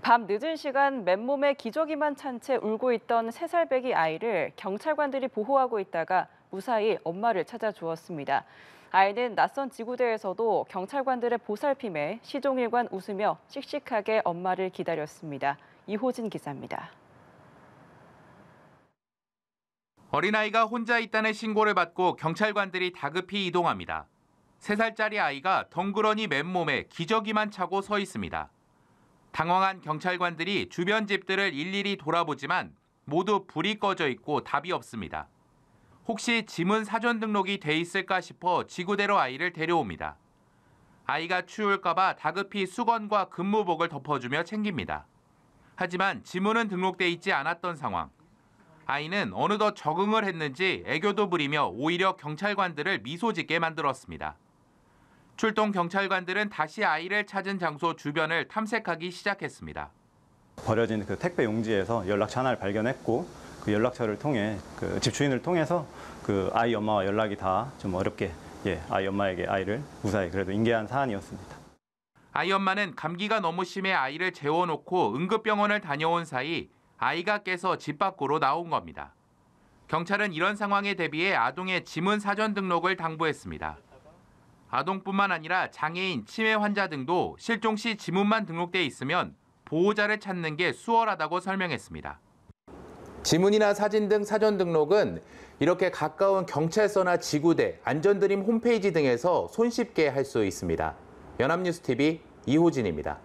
밤 늦은 시간 맨몸에 기저귀만 찬 채 울고 있던 세살배기 아이를 경찰관들이 보호하고 있다가 무사히 엄마를 찾아주었습니다. 아이는 낯선 지구대에서도 경찰관들의 보살핌에 시종일관 웃으며 씩씩하게 엄마를 기다렸습니다. 이호진 기자입니다. 어린아이가 혼자 있다는 신고를 받고 경찰관들이 다급히 이동합니다. 3살짜리 아이가 덩그러니 맨몸에 기저귀만 차고 서 있습니다. 당황한 경찰관들이 주변 집들을 일일이 돌아보지만 모두 불이 꺼져 있고 답이 없습니다. 혹시 지문 사전 등록이 돼 있을까 싶어 지구대로 아이를 데려옵니다. 아이가 추울까봐 다급히 수건과 근무복을 덮어주며 챙깁니다. 하지만 지문은 등록돼 있지 않았던 상황. 아이는 어느덧 적응을 했는지 애교도 부리며 오히려 경찰관들을 미소 짓게 만들었습니다. 출동 경찰관들은 다시 아이를 찾은 장소 주변을 탐색하기 시작했습니다. 버려진 그 택배 용지에서 연락처 를 발견했고 그 연락처를 통해 그 집주인을 통해서 그 아이 엄마와 연락이 다 좀 어렵게 예, 아이 엄마에게 아이를 무사히 그래도 인계한 사안이었습니다. 아이 엄마는 감기가 너무 심해 아이를 재워놓고 응급병원을 다녀온 사이 아이가 깨서 집 밖으로 나온 겁니다. 경찰은 이런 상황에 대비해 아동의 지문 사전 등록을 당부했습니다. 아동뿐만 아니라 장애인, 치매 환자 등도 실종 시 지문만 등록돼 있으면 보호자를 찾는 게 수월하다고 설명했습니다. 지문이나 사진 등 사전 등록은 이렇게 가까운 경찰서나 지구대, 안전드림 홈페이지 등에서 손쉽게 할 수 있습니다. 연합뉴스TV 이호진입니다.